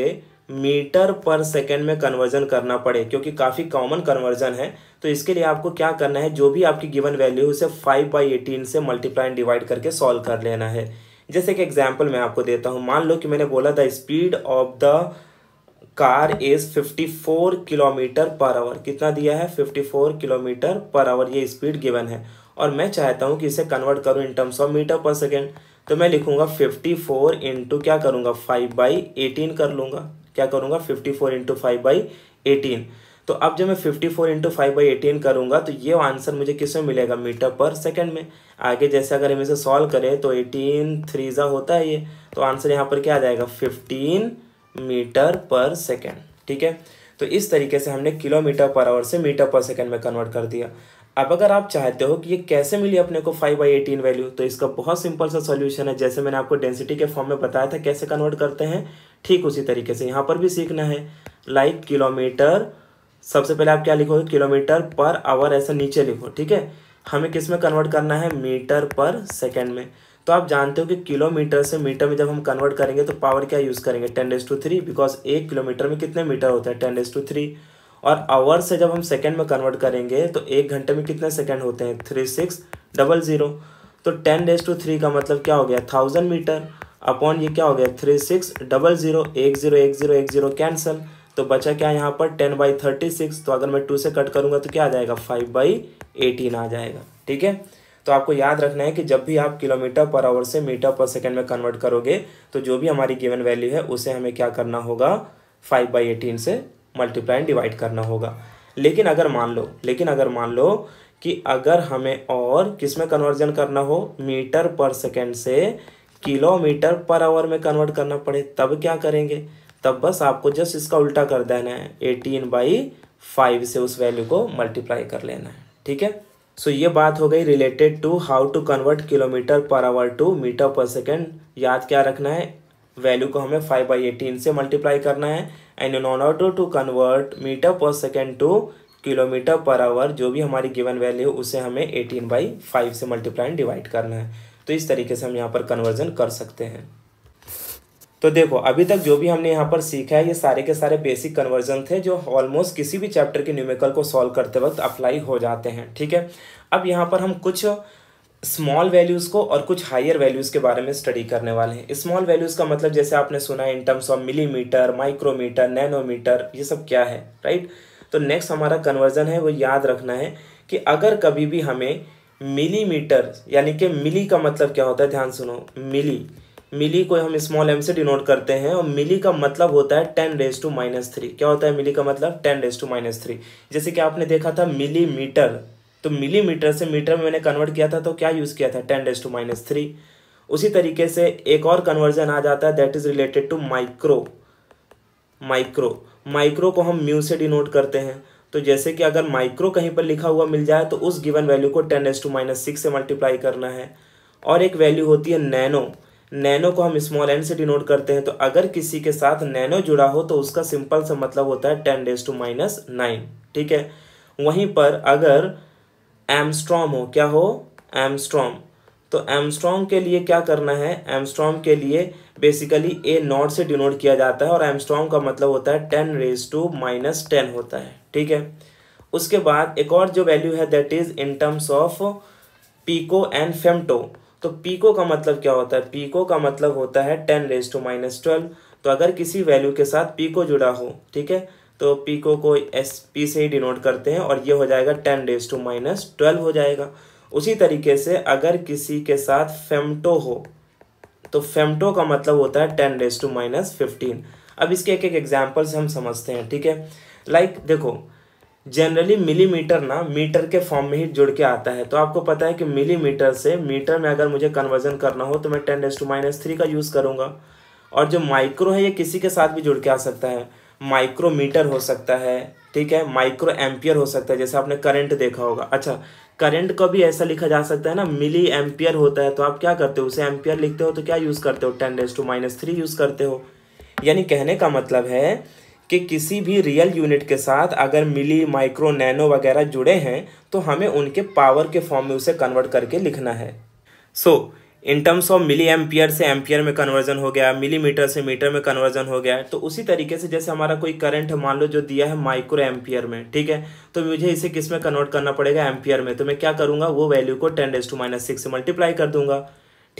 मीटर पर सेकेंड में कन्वर्जन करना पड़े क्योंकि काफ़ी कॉमन कन्वर्जन है तो इसके लिए आपको क्या करना है जो भी आपकी गिवन वैल्यू उसे फाइव बाई एटीन से मल्टीप्लाई एंड डिवाइड करके सॉल्व कर लेना है जैसे कि एग्जाम्पल मैं आपको देता हूँ मान लो कि मैंने बोला the speed of the car is 54 kilometre per hour कितना दिया है 54 किलोमीटर पर आवर ये स्पीड गिवन है और मैं चाहता हूँ कि इसे कन्वर्ट करूँ in terms of metre per second तो मैं लिखूंगा 54 फोर इंटू क्या करूँगा फाइव बाई एटीन कर लूँगा क्या करूँगा 54 four into five by eighteen तो अब जब मैं 54 four into five by eighteen करूँगा तो ये आंसर मुझे किस में मिलेगा मीटर पर सेकेंड में आगे जैसे अगर हम इसे सॉल्व करें तो एटीन थ्री ज़ा होता है ये तो आंसर यहाँ पर क्या आ जाएगा फिफ्टीन मीटर पर सेकेंड ठीक है तो इस तरीके से हमने किलोमीटर पर आवर से मीटर पर सेकेंड में कन्वर्ट कर दिया अब अगर आप चाहते हो कि ये कैसे मिली अपने को फाइव बाई एटीन वैल्यू तो इसका बहुत सिंपल सा सॉल्यूशन है जैसे मैंने आपको डेंसिटी के फॉर्म में बताया था कैसे कन्वर्ट करते हैं ठीक उसी तरीके से यहाँ पर भी सीखना है लाइक like किलोमीटर सबसे पहले आप क्या लिखोगे किलोमीटर पर आवर ऐसा नीचे लिखो ठीक है हमें किस में कन्वर्ट करना है मीटर पर सेकेंड में तो आप जानते हो कि किलोमीटर से मीटर में जब हम कन्वर्ट करेंगे तो पावर क्या यूज़ करेंगे ten raise to three because एक किलोमीटर में कितने मीटर होते हैं टेन डेज टू थ्री और आवर से जब हम सेकेंड में कन्वर्ट करेंगे तो एक घंटे में कितने सेकेंड होते हैं थ्री सिक्स डबल ज़ीरो तो टेन डेज टू थ्री का मतलब क्या हो गया थाउजेंड मीटर अपॉन ये क्या हो गया थ्री सिक्स डबल ज़ीरो एक ज़ीरो एक ज़ीरो एक ज़ीरो कैंसिल तो बचा क्या यहाँ पर टेन बाई थर्टी सिक्स तो अगर मैं टू से कट करूँगा तो क्या आ जाएगा फाइव बाई एटीन आ जाएगा ठीक है तो आपको याद रखना है कि जब भी आप किलोमीटर पर आवर से मीटर पर सेकेंड में कन्वर्ट करोगे तो जो भी हमारी गिवन वैल्यू है उसे हमें क्या करना होगा फाइव बाई एटीन से मल्टीप्लाई डिवाइड करना होगा लेकिन अगर मान लो लेकिन अगर मान लो कि अगर हमें और किस में कन्वर्जन करना हो मीटर पर सेकेंड से किलोमीटर पर आवर में कन्वर्ट करना पड़े तब क्या करेंगे तब बस आपको जस्ट इसका उल्टा कर देना है एटीन बाई फाइव से उस वैल्यू को मल्टीप्लाई कर लेना है ठीक है सो ये बात हो गई related to how to convert kilometre per hour to metre per second याद क्या रखना है वैल्यू को हमें फाइव बाई एटीन से मल्टीप्लाई करना है and in order to convert metre per second to kilometre per hour जो भी हमारी गिवन वैल्यू उसे हमें एटीन बाई फाइव से मल्टीप्लाई डिवाइड करना है तो इस तरीके से हम यहाँ पर कन्वर्जन कर सकते हैं तो देखो अभी तक जो भी हमने यहाँ पर सीखा है ये सारे के सारे बेसिक कन्वर्जन थे जो ऑलमोस्ट किसी भी चैप्टर के न्यूमिकल को सॉल्व करते वक्त अप्लाई हो जाते हैं ठीक है अब यहाँ पर हम कुछ स्मॉल वैल्यूज़ को और कुछ हायर वैल्यूज़ के बारे में स्टडी करने वाले हैं स्मॉल वैल्यूज़ का मतलब जैसे आपने सुना है in terms of millimetre micrometre nanometre ये सब क्या है राइट तो नेक्स्ट हमारा कन्वर्जन है वो याद रखना है कि अगर कभी भी हमें मिलीमीटर यानी कि मिली का मतलब क्या होता है ध्यान सुनो मिली मिली को हम स्मॉल एम से डिनोट करते हैं और मिली का मतलब होता है ten raise to minus three क्या होता है मिली का मतलब ten raise to minus three जैसे कि आपने देखा था मिली मीटर तो मिली मीटर से मीटर में मैंने कन्वर्ट किया था तो क्या यूज़ किया था ten raise to minus three उसी तरीके से एक और कन्वर्जन आ जाता है that is related to micro micro micro को हम म्यू से डिनोट करते हैं तो जैसे कि अगर माइक्रो कहीं पर लिखा हुआ मिल जाए तो उस गिवन वैल्यू को ten raise to minus six से मल्टीप्लाई करना है और एक वैल्यू होती है नैनो नैनो को हम स्मॉल एन से डिनोट करते हैं तो अगर किसी के साथ नैनो जुड़ा हो तो उसका सिंपल सा मतलब होता है ten raise to minus nine ठीक है वहीं पर अगर एमस्ट्रॉम हो क्या हो एमस्ट्रॉम तो एमस्ट्रॉम के लिए क्या करना है एमस्ट्रॉम के लिए बेसिकली ए नॉट से डिनोट किया जाता है और एमस्ट्रॉम का मतलब होता है ten raise to minus ten होता है ठीक है उसके बाद एक और जो वैल्यू है that is in terms of pico and femto तो पीको का मतलब क्या होता है पीको का मतलब होता है ten raise to minus twelve तो अगर किसी वैल्यू के साथ पीको जुड़ा हो ठीक है तो पीको को एस पी से ही डिनोट करते हैं और ये हो जाएगा ten raise to minus twelve हो जाएगा उसी तरीके से अगर किसी के साथ फेमटो हो तो फेमटो का मतलब होता है ten raise to minus fifteen अब इसके एक एक एग्जाम्पल से हम समझते हैं ठीक है लाइक देखो जनरली मिलीमीटर ना मीटर के फॉर्म में ही जुड़ के आता है तो आपको पता है कि मिलीमीटर से मीटर में अगर मुझे कन्वर्जन करना हो तो मैं ten raise to minus three का यूज़ करूँगा और जो माइक्रो है ये किसी के साथ भी जुड़ के आ सकता है माइक्रोमीटर हो सकता है ठीक है माइक्रो एम्पियर हो सकता है जैसे आपने करंट देखा होगा अच्छा करंट को भी ऐसा लिखा जा सकता है ना मिली एम्पियर होता है तो आप क्या करते हो उसे एम्पियर लिखते हो तो क्या यूज़ करते हो ten raised to minus three use करते हो यानी कहने का मतलब है कि किसी भी रियल यूनिट के साथ अगर मिली माइक्रो नैनो वगैरह जुड़े हैं तो हमें उनके पावर के फॉर्म में उसे कन्वर्ट करके लिखना है so in terms of milliampere से एम्पियर में कन्वर्जन हो गया मिलीमीटर से मीटर में कन्वर्जन हो गया तो उसी तरीके से जैसे हमारा कोई करंट मान लो जो दिया है माइक्रो एम्पियर में ठीक है तो मुझे इसे किस में कन्वर्ट करना पड़ेगा एम्पियर में तो मैं क्या करूँगा वो वैल्यू को ten raise to minus six से मल्टीप्लाई कर दूंगा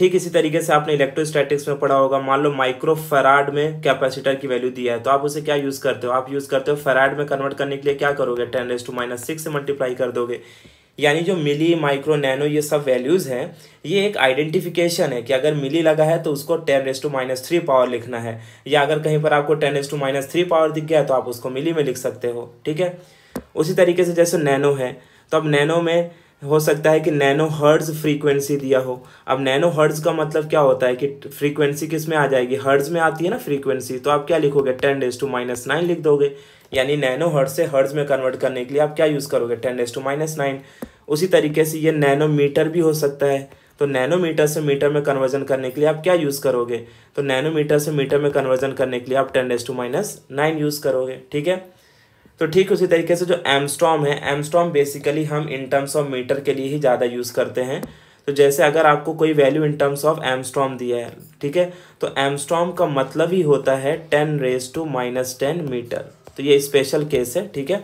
ठीक इसी तरीके से आपने इलेक्ट्रोस्टैटिक्स में पढ़ा होगा मान लो माइक्रो फराड में कैपेसिटर की वैल्यू दिया है तो आप उसे क्या यूज़ करते हो आप यूज़ करते हो फराड में कन्वर्ट करने के लिए क्या करोगे ten raise to minus six से मल्टीप्लाई कर दोगे यानी जो मिली माइक्रो नैनो ये सब वैल्यूज़ हैं ये एक आइडेंटिफिकेशन है कि अगर मिली लगा है तो उसको ten raise to minus three power लिखना है या अगर कहीं पर आपको ten raise to minus three power दिख गया तो आप उसको मिली में लिख सकते हो ठीक है उसी तरीके से जैसे नैनो है तो अब नैनो में हो सकता है कि नैनो हर्ड्स फ्रीक्वेंसी दिया हो अब नैनो हर्ड्स का मतलब क्या होता है कि फ्रीक्वेंसी किस में आ जाएगी हर्ड्स में आती है ना फ्रीक्वेंसी तो आप क्या लिखोगे ten raise to minus nine लिख दोगे यानी नैनो हर्ड्स से हर्ड्स में कन्वर्ट करने के लिए आप क्या यूज़ करोगे ten raise to minus nine उसी तरीके से ये नैनोमीटर भी हो सकता है तो नैनोमीटर से मीटर में कन्वर्जन करने के लिए आप क्या यूज़ करोगे तो नैनोमीटर से मीटर में कन्वर्जन करने के लिए आप ten raise to minus nine use करोगे ठीक है तो ठीक उसी तरीके से जो एमस्ट्रॉम है एमस्टॉम बेसिकली हम इन टर्म्स ऑफ मीटर के लिए ही ज़्यादा यूज़ करते हैं तो जैसे अगर आपको कोई value in terms of angstrom दिया है ठीक है तो एमस्ट्रॉम का मतलब ही होता है ten raise to minus ten metre तो ये स्पेशल केस है ठीक है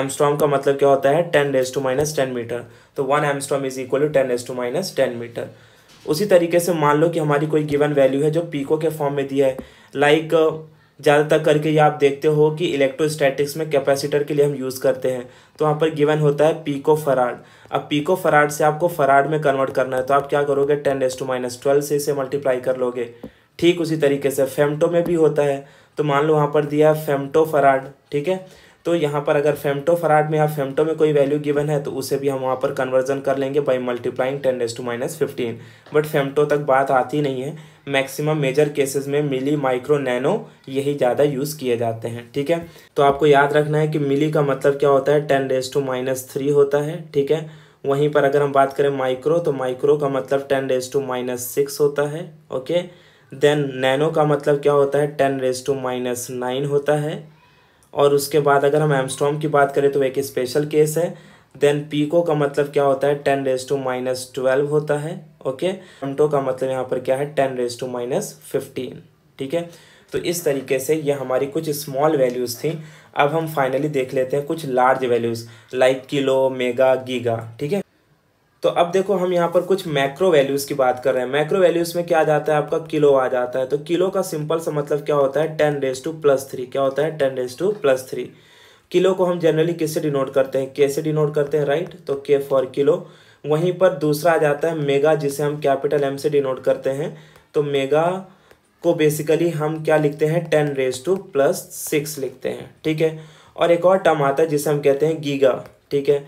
एमस्ट्रॉम का मतलब क्या होता है ten raise to minus ten metre तो one angstrom is equal to ten raise to minus ten metre उसी तरीके से मान लो कि हमारी कोई गिवन वैल्यू है जो पीको के फॉर्म में दिया है लाइक like, ज़्यादातर करके ये आप देखते हो कि इलेक्ट्रोस्टैटिक्स में कैपेसिटर के लिए हम यूज़ करते हैं तो वहाँ पर गिवन होता है पीको फराड अब पीको फराड से आपको फराड में कन्वर्ट करना है तो आप क्या करोगे ten raise to minus twelve से इसे मल्टीप्लाई कर लोगे ठीक उसी तरीके से फेमटो में भी होता है तो मान लो वहाँ पर दिया है फेमटो फराड ठीक है तो यहाँ पर अगर फेमटो फराड में या फेमटो में कोई वैल्यू गिवन है तो उसे भी हम वहाँ पर कन्वर्जन कर लेंगे by multiplying ten raise to minus fifteen but femto तक बात आती नहीं है मैक्सिमम मेजर केसेस में मिली माइक्रो नैनो यही ज़्यादा यूज़ किए जाते हैं ठीक है तो आपको याद रखना है कि मिली का मतलब क्या होता है ten raise to minus three होता है ठीक है वहीं पर अगर हम बात करें माइक्रो तो माइक्रो का मतलब ten raise to minus six होता है ओके देन नैनो का मतलब क्या होता है ten raise to minus nine होता है और उसके बाद अगर हम एमस्ट्रॉम की बात करें तो एक स्पेशल केस है देन पीको का मतलब क्या होता है ten raise to minus twelve होता है ओके टमटो का मतलब यहाँ पर क्या है ten raise to minus fifteen ठीक है तो इस तरीके से ये हमारी कुछ स्मॉल वैल्यूज़ थी अब हम फाइनली देख लेते हैं कुछ large values like kilo mega giga ठीक है तो अब देखो हम यहाँ पर कुछ मैक्रो वैल्यूज़ की बात कर रहे हैं मैक्रो वैल्यूज़ में क्या आ जाता है आपका किलो आ जाता है तो किलो का सिंपल सा मतलब क्या होता है ten raise to plus three क्या होता है ten raise to plus three kilo को हम जनरली किससे डिनोट करते हैं के से डिनोट करते हैं राइट तो के फॉर किलो वहीं पर दूसरा आ जाता है मेगा जिसे हम कैपिटल एम से डिनोट करते हैं तो मेगा को बेसिकली हम क्या लिखते हैं ten raise to plus six लिखते हैं ठीक है और एक और टर्म आता है जिसे हम कहते हैं गीगा ठीक है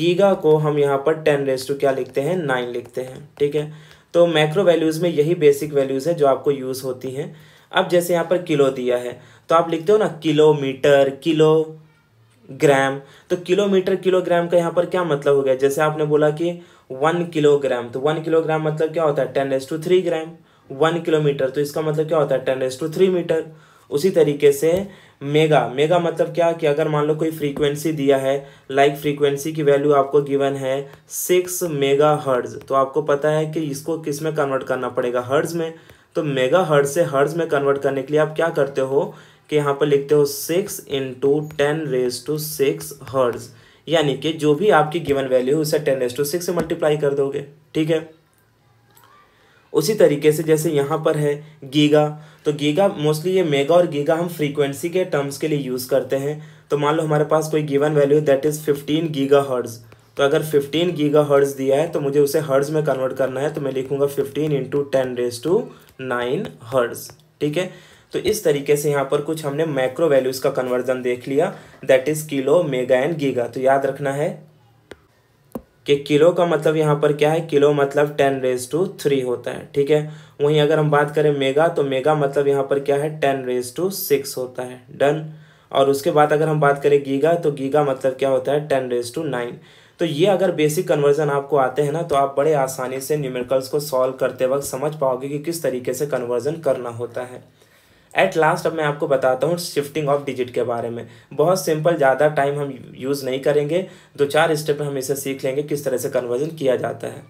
गीगा को हम यहाँ पर टेन रेज टू क्या लिखते हैं नाइन लिखते हैं ठीक है तो मैक्रो वैल्यूज़ में यही बेसिक वैल्यूज़ है जो आपको यूज़ होती हैं अब जैसे यहाँ पर किलो दिया है तो आप लिखते हो ना किलोमीटर किलो ग्राम तो किलोमीटर किलोग्राम का यहाँ पर क्या मतलब हो गया जैसे आपने बोला कि वन किलोग्राम तो वन किलोग्राम मतलब क्या होता है ten raise to three gram one kilometre तो इसका मतलब क्या होता है ten raise to three metre उसी तरीके से मेगा मेगा मतलब क्या कि अगर मान लो कोई फ्रीक्वेंसी दिया है लाइक like फ्रीक्वेंसी की वैल्यू आपको गिवन है सिक्स मेगा हर्ज तो आपको पता है कि इसको किस में कन्वर्ट करना पड़ेगा हर्ज में तो मेगा हर्ज से हर्ज में कन्वर्ट करने के लिए आप क्या करते हो कि यहाँ पर लिखते हो six into ten raise to six hertz यानी कि जो भी आपकी गिवन वैल्यू है उसे टेन रेज टू सिक्स से मल्टीप्लाई कर दोगे ठीक है उसी तरीके से जैसे यहाँ पर है गीगा तो गीगा मोस्टली ये मेगा और गीगा हम फ्रीक्वेंसी के टर्म्स के लिए यूज़ करते हैं तो मान लो हमारे पास कोई given value that is fifteen giga hertz तो अगर फिफ्टीन गीगा हर्ट्ज़ दिया है तो मुझे उसे हर्ट्ज़ में कन्वर्ट करना है तो मैं लिखूंगा fifteen into ten raise to nine hertz ठीक है तो इस तरीके से यहाँ पर कुछ हमने मैक्रो वैल्यूज़ का कन्वर्जन देख लिया that is kilo mega and giga तो याद रखना है कि किलो का मतलब यहाँ पर क्या है किलो मतलब टेन रेज टू थ्री होता है ठीक है वहीं अगर हम बात करें मेगा तो मेगा मतलब यहाँ पर क्या है टेन रेज टू सिक्स होता है डन और उसके बाद अगर हम बात करें गीगा तो गीगा मतलब क्या होता है टेन रेज टू नाइन तो ये अगर बेसिक कन्वर्जन आपको आते हैं ना तो आप बड़े आसानी से न्यूमेरिकल्स को सॉल्व करते वक्त समझ पाओगे कि किस तरीके से कन्वर्जन करना होता है एट लास्ट अब मैं आपको बताता हूँ शिफ्टिंग ऑफ डिजिट के बारे में बहुत सिंपल ज़्यादा टाइम हम यूज़ नहीं करेंगे दो चार स्टेप हम इसे सीख लेंगे किस तरह से कन्वर्जन किया जाता है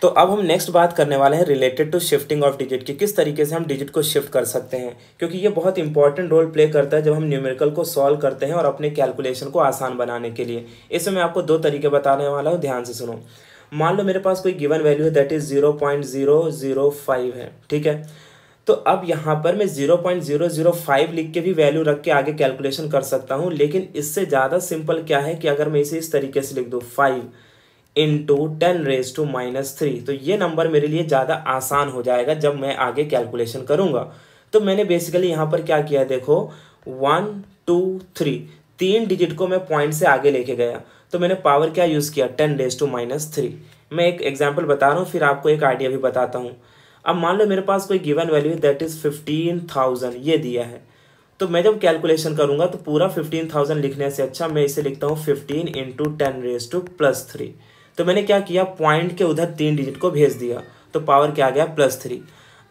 तो अब हम नेक्स्ट बात करने वाले हैं related to shifting of digit की किस तरीके से हम डिजिट को शिफ्ट कर सकते हैं क्योंकि ये बहुत इंपॉर्टेंट रोल प्ले करता है जब हम न्यूमेरिकल को सॉल्व करते हैं और अपने कैलकुलेशन को आसान बनाने के लिए इसमें मैं आपको दो तरीके बताने वाला हूँ ध्यान से सुनो मान लो मेरे पास कोई गिवन वैल्यू है that is zero point zero zero five है ठीक है तो अब यहाँ पर मैं zero point zero zero five लिख के भी वैल्यू रख के आगे कैलकुलेशन कर सकता हूँ लेकिन इससे ज़्यादा सिंपल क्या है कि अगर मैं इसे इस तरीके से लिख दूँ five into ten raise to minus three तो ये नंबर मेरे लिए ज़्यादा आसान हो जाएगा जब मैं आगे कैलकुलेशन करूँगा तो मैंने बेसिकली यहाँ पर क्या किया देखो वन टू थ्री तीन डिजिट को मैं पॉइंट से आगे लेके गया तो मैंने पावर क्या यूज़ किया ten raise to minus three मैं एक एग्जाम्पल बता रहा हूँ फिर आपको एक आइडिया भी बताता हूँ अब मान लो मेरे पास कोई given value that is fifteen thousand ये दिया है तो मैं जब कैलकुलेशन करूँगा तो पूरा फिफ्टीन थाउजेंड लिखने से अच्छा मैं इसे लिखता हूँ fifteen into ten raise to plus three तो मैंने क्या किया पॉइंट के उधर तीन डिजिट को भेज दिया तो पावर क्या आ गया प्लस थ्री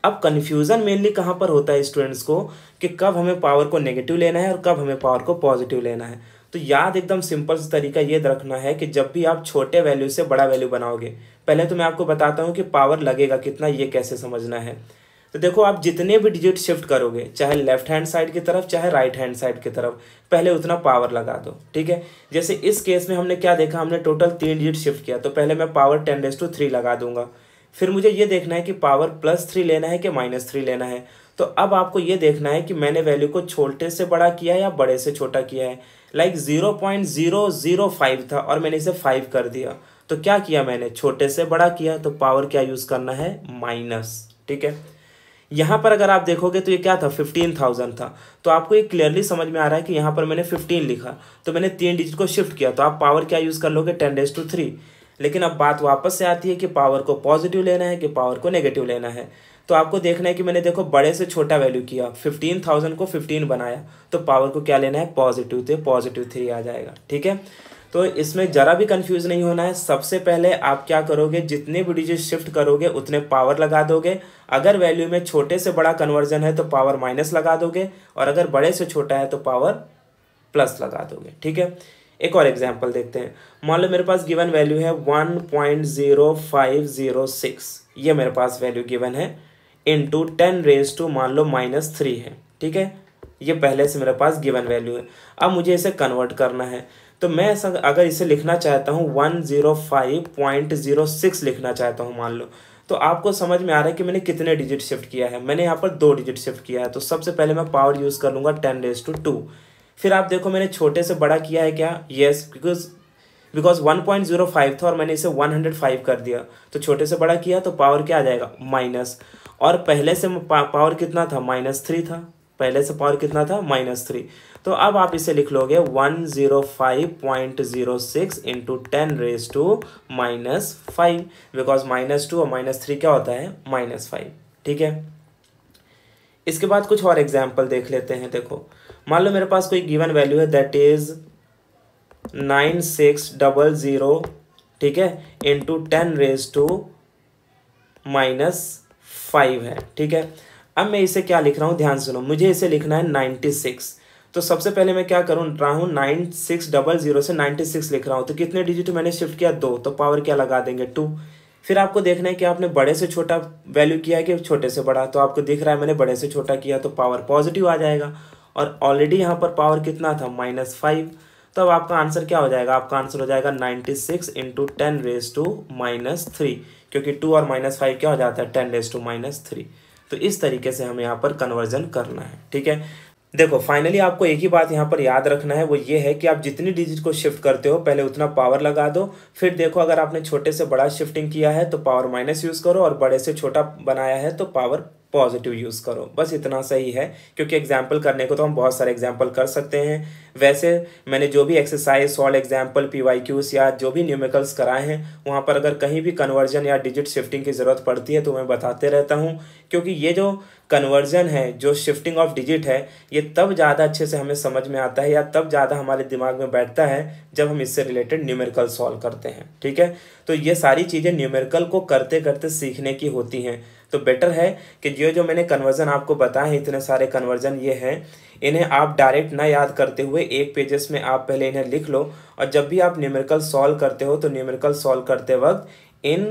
अब कन्फ्यूज़न मेनली कहाँ पर होता है स्टूडेंट्स को कि कब हमें पावर को नेगेटिव लेना है और कब हमें पावर को पॉजिटिव लेना है तो याद एकदम सिंपल तरीका ये रखना है कि जब भी आप छोटे वैल्यू से बड़ा वैल्यू बनाओगे पहले तो मैं आपको बताता हूँ कि पावर लगेगा कितना ये कैसे समझना है तो देखो आप जितने भी डिजिट शिफ्ट करोगे चाहे लेफ्ट हैंड साइड की तरफ चाहे राइट हैंड साइड की तरफ पहले उतना पावर लगा दो ठीक है जैसे इस केस में हमने क्या देखा हमने टोटल तीन डिजिट शिफ्ट किया तो पहले मैं power ten raise to three लगा दूंगा फिर मुझे ये देखना है कि पावर प्लस थ्री लेना है कि माइनस थ्री लेना है तो अब आपको ये देखना है कि मैंने वैल्यू को छोटे से बड़ा किया या बड़े से छोटा किया है like zero point zero zero five था और मैंने इसे फाइव कर दिया तो क्या किया मैंने छोटे से बड़ा किया तो पावर क्या यूज़ करना है माइनस ठीक है यहाँ पर अगर आप देखोगे तो ये क्या था फिफ्टीन थाउजेंड था तो आपको ये क्लियरली समझ में आ रहा है कि यहाँ पर मैंने फिफ्टीन लिखा तो मैंने तीन डिजिट को शिफ्ट किया तो आप पावर क्या यूज़ कर लोगे टेन डेज टू थ्री लेकिन अब बात वापस से आती है कि पावर को पॉजिटिव लेना है कि पावर को नेगेटिव लेना है तो आपको देखना है कि मैंने देखो बड़े से छोटा वैल्यू किया फिफ्टीन थाउजेंड को फिफ्टीन बनाया तो पावर को क्या लेना है पॉजिटिव थे पॉजिटिव थ्री आ जाएगा ठीक है तो इसमें ज़रा भी कंफ्यूज नहीं होना है सबसे पहले आप क्या करोगे जितने भी डिजिट शिफ्ट करोगे उतने पावर लगा दोगे अगर वैल्यू में छोटे से बड़ा कन्वर्जन है तो पावर माइनस लगा दोगे और अगर बड़े से छोटा है तो पावर प्लस लगा दोगे ठीक है एक और एग्जाम्पल देखते हैं मान लो मेरे पास गिवन वैल्यू है one point zero five zero six ये मेरे पास वैल्यू गिवन है इंटू टेन रेंज टू मान लो माइनस थ्री है ठीक है ये पहले से मेरे पास गिवन वैल्यू है अब मुझे इसे कन्वर्ट करना है तो मैं ऐसा अगर इसे लिखना चाहता हूँ one zero five point zero six लिखना चाहता हूँ मान लो तो आपको समझ में आ रहा है कि मैंने कितने डिजिट शिफ्ट किया है मैंने यहाँ पर दो डिजिट शिफ्ट किया है तो सबसे पहले मैं पावर यूज़ कर लूँगा टेन रेज टू टू फिर आप देखो मैंने छोटे से बड़ा किया है क्या yes because because one point zero five था और मैंने इसे वन हंड्रेड फाइव कर दिया तो छोटे से बड़ा किया तो पावर क्या आ जाएगा माइनस और पहले से पावर कितना था माइनस थ्री था पहले से पावर कितना था माइनस थ्री तो अब आप इसे लिख लोगे one zero five point zero six into ten raise to minus five because minus two और माइनस थ्री क्या होता है माइनस फाइव ठीक है इसके बाद कुछ और एग्जाम्पल देख लेते हैं देखो मान लो मेरे पास कोई गिवन वैल्यू है that is nine six double zero ठीक है into ten raise to minus five है ठीक है अब मैं इसे क्या लिख रहा हूँ ध्यान सुनो मुझे इसे लिखना है नाइन्टी सिक्स तो सबसे पहले मैं क्या करूँ रहा हूँ नाइन सिक्स डबल जीरो से नाइन्टी सिक्स लिख रहा हूँ तो कितने डिजिट मैंने शिफ्ट किया दो तो पावर क्या लगा देंगे टू फिर आपको देखना है कि आपने बड़े से छोटा वैल्यू किया है कि छोटे से बड़ा तो आपको दिख रहा है मैंने बड़े से छोटा किया तो पावर पॉजिटिव आ जाएगा और ऑलरेडी यहाँ पर पावर कितना था माइनस फाइव तो अब आपका आंसर क्या हो जाएगा आपका आंसर हो जाएगा ninety six into ten raise to minus three क्योंकि टू और माइनस फाइव क्या हो जाता है ten raise to minus three तो इस तरीके से हमें यहाँ पर कन्वर्जन करना है ठीक है देखो फाइनली आपको एक ही बात यहाँ पर याद रखना है वो ये है कि आप जितनी डिजिट को शिफ्ट करते हो पहले उतना पावर लगा दो फिर देखो अगर आपने छोटे से बड़ा शिफ्टिंग किया है तो पावर माइनस यूज़ करो और बड़े से छोटा बनाया है तो पावर पॉजिटिव यूज़ करो बस इतना सही है क्योंकि एग्जाम्पल करने को तो हम बहुत सारे एग्जाम्पल कर सकते हैं वैसे मैंने जो भी exercise solve example P Y Qs या जो भी न्यूमेकल्स कराए हैं वहाँ पर अगर कहीं भी कन्वर्जन या डिजिट शिफ्टिंग की ज़रूरत पड़ती है तो मैं बताते रहता हूँ क्योंकि ये जो कन्वर्जन है जो शिफ्टिंग ऑफ डिजिट है ये तब ज़्यादा अच्छे से हमें समझ में आता है या तब ज़्यादा हमारे दिमाग में बैठता है जब हम इससे रिलेटेड न्यूमेरिकल सॉल्व करते हैं ठीक है तो ये सारी चीज़ें न्यूमेरिकल को करते करते सीखने की होती हैं तो बेटर है कि जो जो मैंने कन्वर्जन आपको बताए हैं इतने सारे कन्वर्जन ये हैं इन्हें आप डायरेक्ट ना याद करते हुए एक पेजेस में आप पहले इन्हें लिख लो और जब भी आप न्यूमेरिकल सॉल्व करते हो तो न्यूमेरिकल सॉल्व करते वक्त इन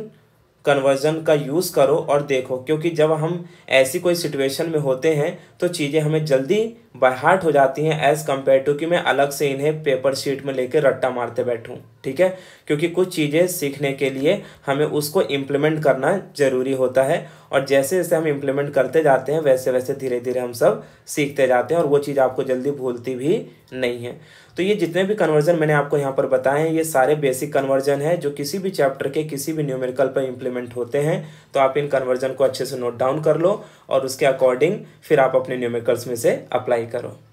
कन्वर्जन का यूज़ करो और देखो क्योंकि जब हम ऐसी कोई सिचुएशन में होते हैं तो चीज़ें हमें जल्दी बाय हो जाती हैं एज़ कम्पेयर टू कि मैं अलग से इन्हें पेपर शीट में लेकर रट्टा मारते बैठूं ठीक है क्योंकि कुछ चीज़ें सीखने के लिए हमें उसको इम्प्लीमेंट करना ज़रूरी होता है और जैसे जैसे हम इम्प्लीमेंट करते जाते हैं वैसे वैसे धीरे धीरे हम सब सीखते जाते हैं और वो चीज़ आपको जल्दी भूलती भी नहीं है तो ये जितने भी कन्वर्जन मैंने आपको यहाँ पर बताए हैं ये सारे बेसिक कन्वर्जन है जो किसी भी चैप्टर के किसी भी न्यूमेरिकल पर इंप्लीमेंट होते हैं तो आप इन कन्वर्जन को अच्छे से नोट डाउन कर लो और उसके अकॉर्डिंग फिर आप अपने न्यूमेरिकल्स में से अप्लाई करो